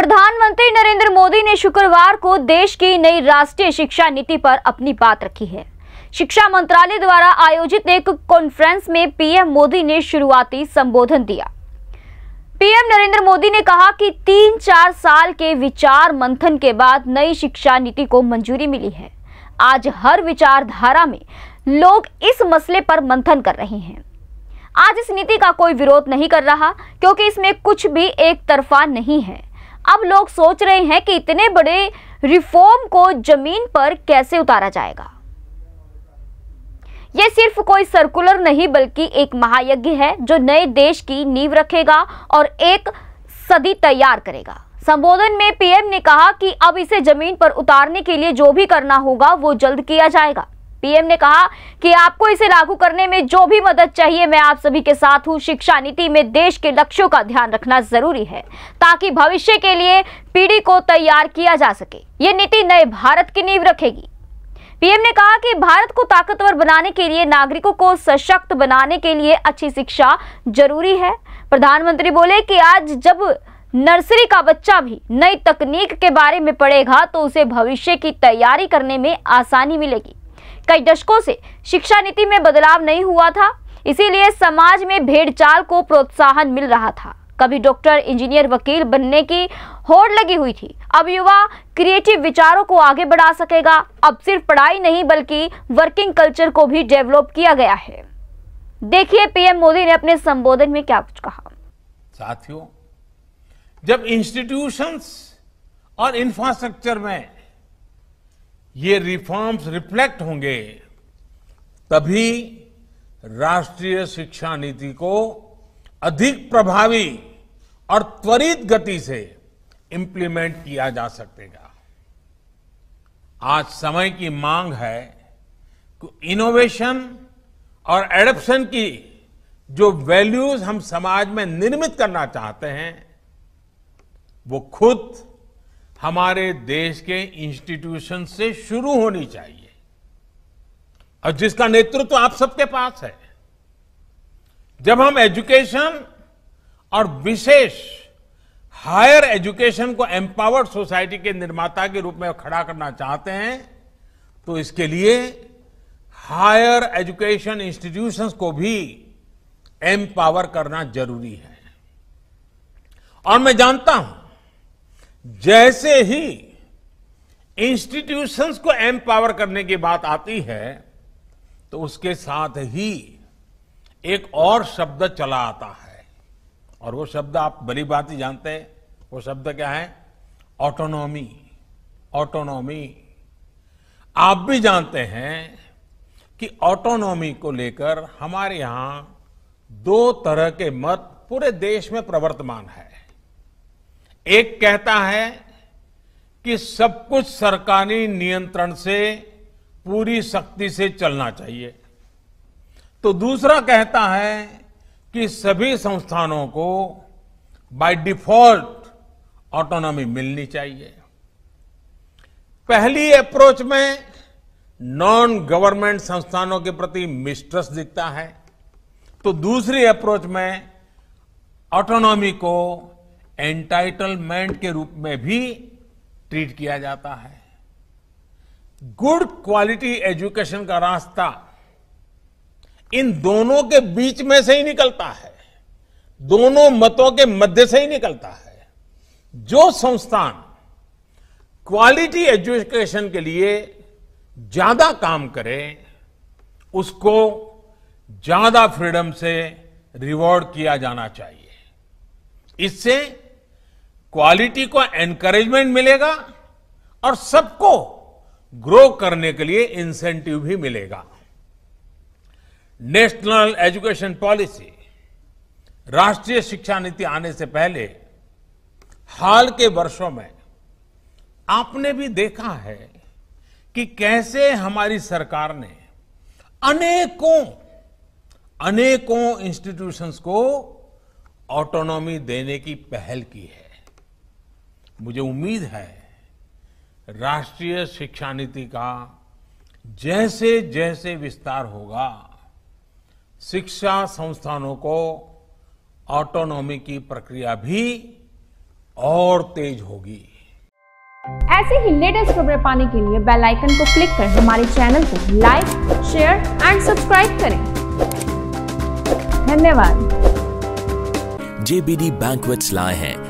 प्रधानमंत्री नरेंद्र मोदी ने शुक्रवार को देश की नई राष्ट्रीय शिक्षा नीति पर अपनी बात रखी है शिक्षा मंत्रालय द्वारा आयोजित एक कॉन्फ्रेंस में पीएम मोदी ने शुरुआती संबोधन दिया पीएम नरेंद्र मोदी ने कहा कि तीन चार साल के विचार मंथन के बाद नई शिक्षा नीति को मंजूरी मिली है आज हर विचारधारा में लोग इस मसले पर मंथन कर रहे हैं आज इस नीति का कोई विरोध नहीं कर रहा क्योंकि इसमें कुछ भी एक तरफा नहीं है अब लोग सोच रहे हैं कि इतने बड़े रिफॉर्म को जमीन पर कैसे उतारा जाएगा यह सिर्फ कोई सर्कुलर नहीं बल्कि एक महायज्ञ है जो नए देश की नींव रखेगा और एक सदी तैयार करेगा संबोधन में पीएम ने कहा कि अब इसे जमीन पर उतारने के लिए जो भी करना होगा वो जल्द किया जाएगा पीएम ने कहा कि आपको इसे लागू करने में जो भी मदद चाहिए मैं आप सभी के साथ हूँ शिक्षा नीति में देश के लक्ष्यों का ध्यान रखना जरूरी है ताकि भविष्य के लिए पीढ़ी को तैयार किया जा सके ये नीति नए भारत की नींव रखेगी पीएम ने कहा कि भारत को ताकतवर बनाने के लिए नागरिकों को सशक्त बनाने के लिए अच्छी शिक्षा जरूरी है प्रधानमंत्री बोले कि आज जब नर्सरी का बच्चा भी नई तकनीक के बारे में पढ़ेगा तो उसे भविष्य की तैयारी करने में आसानी मिलेगी कई दशकों से शिक्षा नीति में बदलाव नहीं हुआ था इसीलिए समाज में भेड़चाल को प्रोत्साहन मिल रहा था कभी डॉक्टर इंजीनियर वकील बनने की होड़ लगी हुई थी अब युवा क्रिएटिव विचारों को आगे बढ़ा सकेगा अब सिर्फ पढ़ाई नहीं बल्कि वर्किंग कल्चर को भी डेवलप किया गया है देखिए पीएम मोदी ने अपने संबोधन में क्या कुछ कहा साथियों जब इंस्टीट्यूशंस और इंफ्रास्ट्रक्चर में ये रिफॉर्म्स रिफ्लेक्ट होंगे तभी राष्ट्रीय शिक्षा नीति को अधिक प्रभावी और त्वरित गति से इंप्लीमेंट किया जा सकेगा आज समय की मांग है कि इनोवेशन और एडप्शन की जो वैल्यूज हम समाज में निर्मित करना चाहते हैं वो खुद हमारे देश के इंस्टीट्यूशन से शुरू होनी चाहिए और जिसका नेतृत्व तो आप सबके पास है जब हम एजुकेशन और विशेष हायर एजुकेशन को एम्पावर्ड सोसाइटी के निर्माता के रूप में खड़ा करना चाहते हैं तो इसके लिए हायर एजुकेशन इंस्टीट्यूशंस को भी एम्पावर करना जरूरी है और मैं जानता हूं जैसे ही इंस्टीट्यूशंस को एम्पावर करने की बात आती है तो उसके साथ ही एक और शब्द चला आता है और वो शब्द आप बड़ी बात ही जानते हैं वो शब्द क्या है ऑटोनॉमी ऑटोनॉमी आप भी जानते हैं कि ऑटोनॉमी को लेकर हमारे यहां दो तरह के मत पूरे देश में प्रवर्तमान है एक कहता है कि सब कुछ सरकारी नियंत्रण से पूरी सख्ती से चलना चाहिए तो दूसरा कहता है कि सभी संस्थानों को बाय डिफॉल्ट ऑटोनॉमी मिलनी चाहिए पहली अप्रोच में नॉन गवर्नमेंट संस्थानों के प्रति मिस्ट्रस्ट दिखता है तो दूसरी अप्रोच में ऑटोनॉमी को एंटाइटलमेंट के रूप में भी ट्रीट किया जाता है गुड क्वालिटी एजुकेशन का रास्ता इन दोनों के बीच में से ही निकलता है दोनों मतों के मध्य से ही निकलता है जो संस्थान क्वालिटी एजुकेशन के लिए ज्यादा काम करे उसको ज्यादा फ्रीडम से रिवॉर्ड किया जाना चाहिए इससे क्वालिटी को एनकरेजमेंट मिलेगा और सबको ग्रो करने के लिए इंसेंटिव भी मिलेगा नेशनल एजुकेशन पॉलिसी राष्ट्रीय शिक्षा नीति आने से पहले हाल के वर्षों में आपने भी देखा है कि कैसे हमारी सरकार ने अनेकों अनेकों इंस्टीट्यूशंस को ऑटोनॉमी देने की पहल की है मुझे उम्मीद है राष्ट्रीय शिक्षा नीति का जैसे जैसे विस्तार होगा शिक्षा संस्थानों को ऑटोनॉमी की प्रक्रिया भी और तेज होगी ऐसे ही लेटेस्ट खबरें पाने के लिए बेल आइकन को क्लिक कर हमारे चैनल को लाइक शेयर एंड सब्सक्राइब करें धन्यवाद जेबीडी बैंकवेट्स लाए हैं